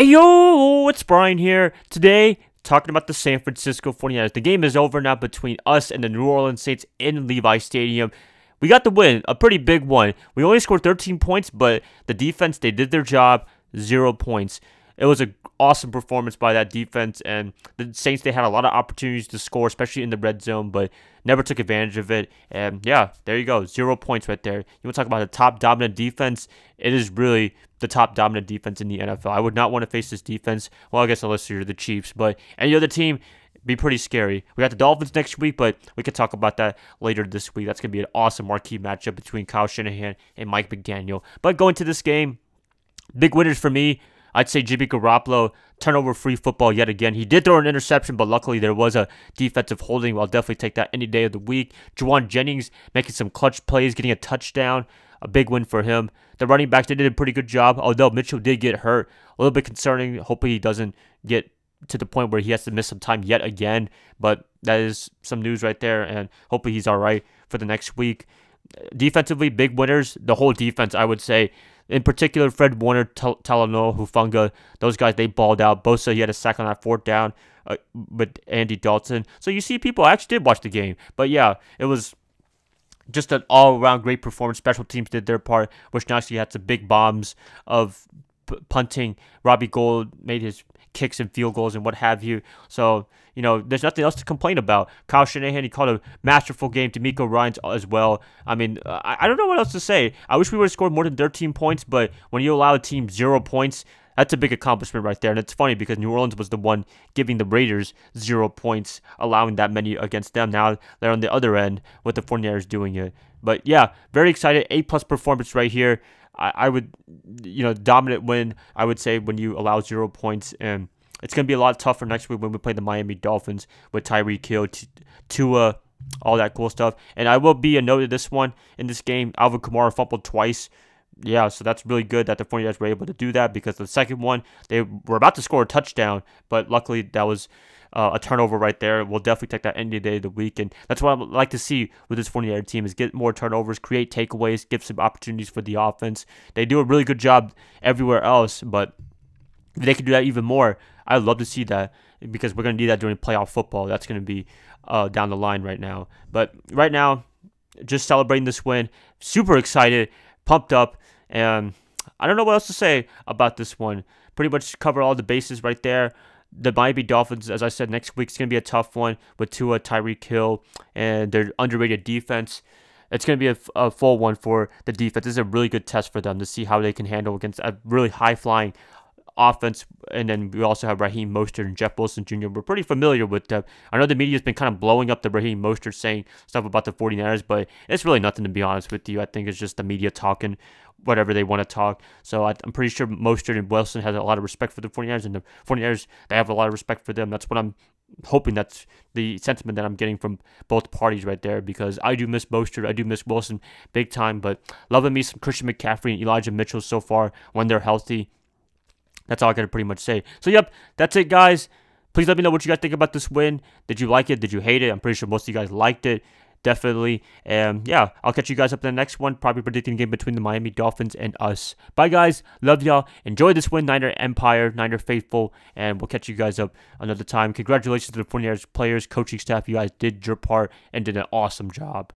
Hey yo, it's Brian here. Today, talking about the San Francisco 49ers. The game is over now between us and the New Orleans Saints in Levi Stadium. We got the win, a pretty big one. We only scored 13 points, but the defense, they did their job, zero points it was an awesome performance by that defense. And the Saints, they had a lot of opportunities to score, especially in the red zone, but never took advantage of it. And yeah, there you go. Zero points right there. You want to talk about the top dominant defense? It is really the top dominant defense in the NFL. I would not want to face this defense. Well, I guess unless you're the Chiefs, but any other team, be pretty scary. We got the Dolphins next week, but we could talk about that later this week. That's going to be an awesome marquee matchup between Kyle Shanahan and Mike McDaniel. But going to this game, big winners for me. I'd say Jimmy Garoppolo, turnover free football yet again. He did throw an interception, but luckily there was a defensive holding. I'll definitely take that any day of the week. Juwan Jennings making some clutch plays, getting a touchdown. A big win for him. The running backs, they did a pretty good job, although Mitchell did get hurt. A little bit concerning. Hopefully he doesn't get to the point where he has to miss some time yet again. But that is some news right there, and hopefully he's all right for the next week. Defensively, big winners. The whole defense, I would say, in particular, Fred Warner, Tal- Talano, Hufanga, those guys, they balled out. Bosa, he had a sack on that fourth down uh, with Andy Dalton. So you see, people actually did watch the game. But yeah, it was just an all around great performance. Special teams did their part. actually had some big bombs of punting. Robbie Gold made his kicks and field goals and what have you. So, you know, there's nothing else to complain about. Kyle Shanahan, he called a masterful game to Miko Ryan's as well. I mean, I, I don't know what else to say. I wish we would have scored more than 13 points, but when you allow a team zero points, that's a big accomplishment right there. And it's funny because New Orleans was the one giving the Raiders zero points, allowing that many against them. Now they're on the other end with the 49 is doing it. But yeah, very excited. A plus performance right here. I, I would, you know, dominant win, I would say, when you allow zero points. And it's going to be a lot tougher next week when we play the Miami Dolphins with Tyree Kill, T- Tua all that cool stuff. And I will be a note of this one in this game. Alvin Kamara fumbled twice yeah, so that's really good that the 49ers were able to do that because the second one, they were about to score a touchdown, but luckily that was uh, a turnover right there. We'll definitely take that any day of the week. And that's what I would like to see with this 49 ers team is get more turnovers, create takeaways, give some opportunities for the offense. They do a really good job everywhere else, but if they could do that even more, I'd love to see that because we're going to need that during playoff football. That's going to be uh, down the line right now. But right now, just celebrating this win. Super excited pumped up. And I don't know what else to say about this one. Pretty much cover all the bases right there. The Miami Dolphins, as I said, next week's going to be a tough one with Tua, Tyreek Hill, and their underrated defense. It's going to be a, a full one for the defense. This is a really good test for them to see how they can handle against a really high flying offense. And then we also have Raheem Mostert and Jeff Wilson Jr. We're pretty familiar with them. I know the media has been kind of blowing up the Raheem Mostert saying stuff about the 49ers, but it's really nothing to be honest with you. I think it's just the media talking whatever they want to talk. So I, am pretty sure Mostert and Wilson has a lot of respect for the 49ers, and the 49ers, they have a lot of respect for them. That's what I'm hoping that's the sentiment that I'm getting from both parties right there because I do miss Mostert, I do miss Wilson big time, but loving me some Christian McCaffrey and Elijah Mitchell so far when they're healthy. That's all I gotta pretty much say. So yep, that's it guys. Please let me know what you guys think about this win. Did you like it? Did you hate it? I'm pretty sure most of you guys liked it. Definitely. And yeah, I'll catch you guys up in the next one. Probably predicting game between the Miami Dolphins and us. Bye guys. Love y'all. Enjoy this win, Niner Empire, Niner Faithful, and we'll catch you guys up another time. Congratulations to the 49ers players, coaching staff. You guys did your part and did an awesome job.